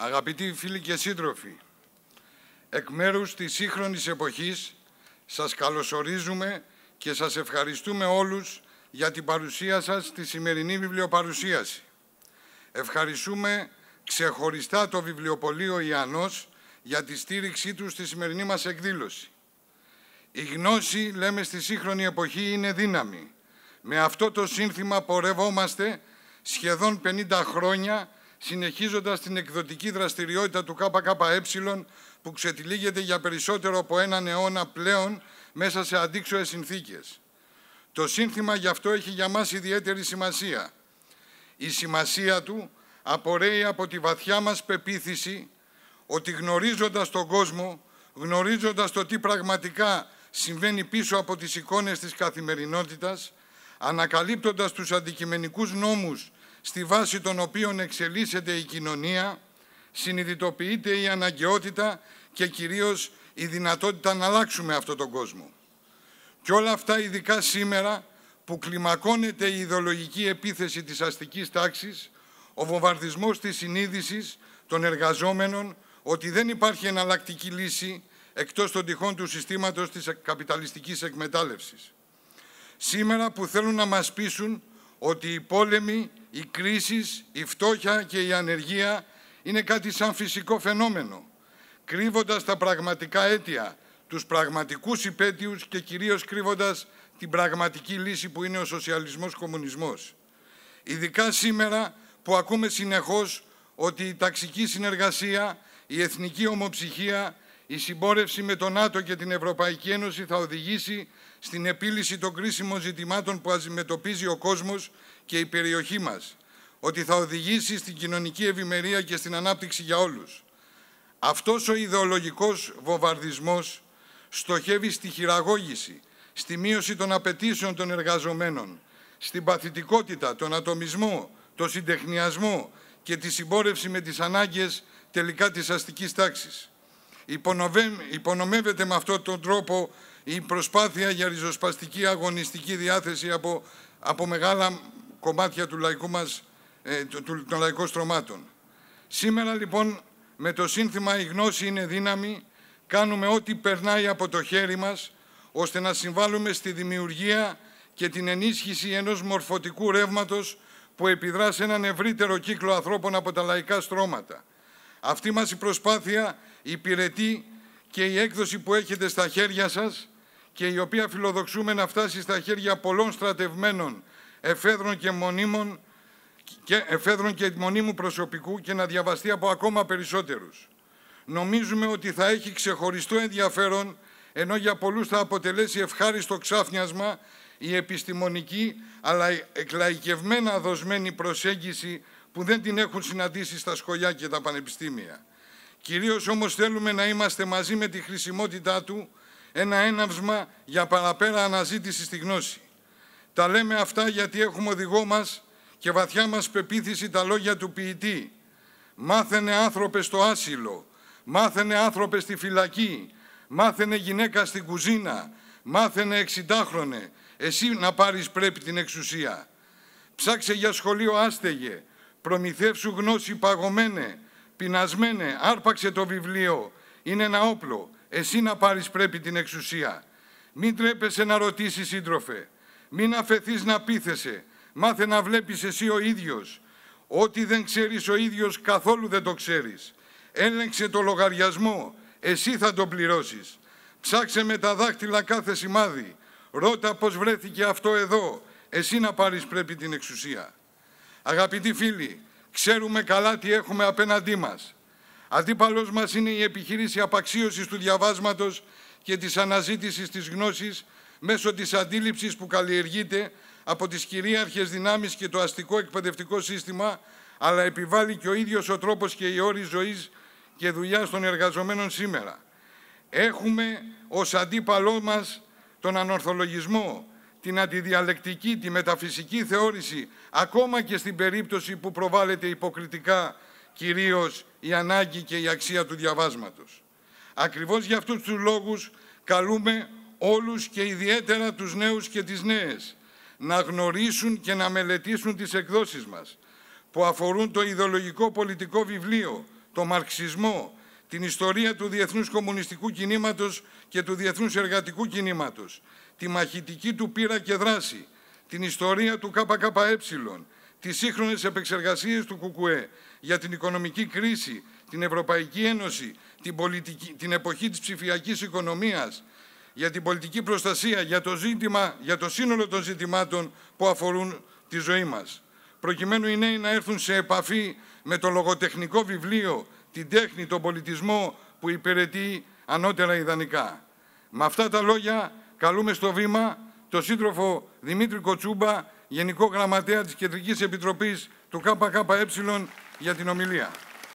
Αγαπητοί φίλοι και σύντροφοι, εκ μέρους της σύγχρονης εποχής σας καλωσορίζουμε και σας ευχαριστούμε όλους για την παρουσία σας στη σημερινή βιβλιοπαρουσίαση. Ευχαριστούμε ξεχωριστά το βιβλιοπωλείο Ιαννός για τη στήριξή του στη σημερινή μας εκδήλωση. Η γνώση, λέμε, στη σύγχρονη εποχή είναι δύναμη. Με αυτό το σύνθημα πορευόμαστε σχεδόν 50 χρόνια συνεχίζοντας την εκδοτική δραστηριότητα του ΚΚΕ που ξετυλίγεται για περισσότερο από έναν αιώνα πλέον μέσα σε αντίξωες συνθήκες. Το σύνθημα γι' αυτό έχει για μας ιδιαίτερη σημασία. Η σημασία του απορρέει από τη βαθιά μας πεποίθηση ότι γνωρίζοντας τον κόσμο, γνωρίζοντας το τι πραγματικά συμβαίνει πίσω από τις εικόνες της καθημερινότητας, ανακαλύπτοντας τους αντικειμενικούς νόμους στη βάση των οποίων εξελίσσεται η κοινωνία, συνειδητοποιείται η αναγκαιότητα και κυρίως η δυνατότητα να αλλάξουμε αυτόν τον κόσμο. Και όλα αυτά ειδικά σήμερα που κλιμακώνεται η ιδεολογική επίθεση της αστικής τάξης, ο βομβαρδισμός της συνείδησης των εργαζόμενων ότι δεν υπάρχει εναλλακτική λύση εκτός των τυχών του συστήματος της καπιταλιστικής εκμετάλλευσης. Σήμερα που θέλουν να μας πείσουν ότι οι πόλεμοι, οι κρίσεις, η φτώχεια και η ανεργία είναι κάτι σαν φυσικό φαινόμενο, κρύβοντας τα πραγματικά αίτια, τους πραγματικούς υπέτειους και κυρίως κρύβοντας την πραγματική λύση που είναι ο σοσιαλισμός-κομμουνισμός. Ειδικά σήμερα που ακούμε συνεχώς ότι η ταξική συνεργασία, η εθνική ομοψυχία, η συμπόρευση με τον ΝΑΤΟ και την Ευρωπαϊκή Ένωση θα οδηγήσει στην επίλυση των κρίσιμων ζητημάτων που αντιμετωπίζει ο κόσμος και η περιοχή μας, ότι θα οδηγήσει στην κοινωνική ευημερία και στην ανάπτυξη για όλους. Αυτός ο ιδεολογικός βομβαρδισμός στοχεύει στη χειραγώγηση, στη μείωση των απαιτήσεων των εργαζομένων, στην παθητικότητα, τον ατομισμό, τον συντεχνιασμό και τη συμπόρευση με τις ανάγκες τελικά της αστικής τάξης. Υπονομεύεται με αυτόν τον τρόπο η προσπάθεια για ριζοσπαστική αγωνιστική διάθεση από, από μεγάλα κομμάτια του λαϊκού μας, ε, του, των λαϊκών στρωμάτων. Σήμερα λοιπόν με το σύνθημα «Η γνώση είναι δύναμη» κάνουμε ό,τι περνάει από το χέρι μας ώστε να συμβάλλουμε στη δημιουργία και την ενίσχυση ενός μορφωτικού ρεύματος που επιδρά σε έναν ευρύτερο κύκλο ανθρώπων από τα λαϊκά στρώματα. Αυτή μας η προσπάθεια υπηρετεί και η έκδοση που έχετε στα χέρια σας και η οποία φιλοδοξούμε να φτάσει στα χέρια πολλών στρατευμένων εφέδρων και μονίμων και εφέδρων και μονίμου προσωπικού και να διαβαστεί από ακόμα περισσότερους. Νομίζουμε ότι θα έχει ξεχωριστό ενδιαφέρον, ενώ για πολλούς θα αποτελέσει ευχάριστο ξάφνιασμα η επιστημονική αλλά εκλαϊκευμένα δοσμένη προσέγγιση που δεν την έχουν συναντήσει στα σχολιά και τα πανεπιστήμια. Κυρίως όμως θέλουμε να είμαστε μαζί με τη χρησιμότητά του ένα έναυσμα για παραπέρα αναζήτηση στη γνώση. Τα λέμε αυτά γιατί έχουμε οδηγό μας και βαθιά μας πεποίθηση τα λόγια του ποιητή. Μάθαινε άνθρωπε στο άσυλο, μάθαινε άνθρωπε στη φυλακή, μάθαινε γυναίκα στην κουζίνα, μάθαινε εξιτάχρονε, εσύ να πάρεις πρέπει την εξουσία. Ψάξε για σχολείο άστεγε, προμηθεύσου γνώση παγωμένε, Πεινασμένε, άρπαξε το βιβλίο. Είναι ένα όπλο. Εσύ να πάρεις πρέπει την εξουσία. Μην τρέπεσαι να ρωτήσεις σύντροφε. Μην αφαιθείς να πείθεσαι. Μάθε να βλέπεις εσύ ο ίδιος. Ό,τι δεν ξέρεις ο ίδιος καθόλου δεν το ξέρεις. Έλεγξε το λογαριασμό. Εσύ θα τον πληρώσεις. Ψάξε με τα δάχτυλα κάθε σημάδι. Ρώτα πώς βρέθηκε αυτό εδώ. Εσύ να πάρεις πρέπει την εξουσία. Αγαπητοί φίλοι, Ξέρουμε καλά τι έχουμε απέναντί μας. Αντίπαλος μας είναι η επιχείρηση απαξίωσης του διαβάσματος και της αναζήτησης της γνώσης μέσω της αντίληψης που καλλιεργείται από τις κυρίαρχες δυνάμεις και το αστικό εκπαιδευτικό σύστημα, αλλά επιβάλλει και ο ίδιος ο τρόπος και οι όροι ζωής και δουλειάς των εργαζομένων σήμερα. Έχουμε ως αντίπαλό μας τον ανορθολογισμό, την αντιδιαλεκτική, τη μεταφυσική θεώρηση, ακόμα και στην περίπτωση που προβάλλεται υποκριτικά κυρίως η ανάγκη και η αξία του διαβάσματος. Ακριβώς για αυτούς τους λόγους καλούμε όλους και ιδιαίτερα τους νέους και τις νέες να γνωρίσουν και να μελετήσουν τις εκδόσεις μας που αφορούν το ιδεολογικό πολιτικό βιβλίο, το μαρξισμό, την ιστορία του Διεθνούς Κομμουνιστικού Κινήματος και του Διεθνούς Εργατικού Κινήματος, τη μαχητική του πείρα και δράση, την ιστορία του ΚΚΕ, τις σύγχρονες επεξεργασίες του ΚΚΕ για την οικονομική κρίση, την Ευρωπαϊκή Ένωση, την, πολιτική, την εποχή της ψηφιακής οικονομίας, για την πολιτική προστασία, για το, ζήτημα, για το σύνολο των ζητημάτων που αφορούν τη ζωή μας. Προκειμένου οι νέοι να έρθουν σε επαφή με το λογοτεχνικό βιβλίο την τέχνη, τον πολιτισμό που υπηρετεί ανώτερα ιδανικά. Με αυτά τα λόγια καλούμε στο βήμα τον σύντροφο Δημήτρη Κοτσούμπα, Γενικό Γραμματέα της Κεντρικής Επιτροπής του ΚΚΕ για την ομιλία.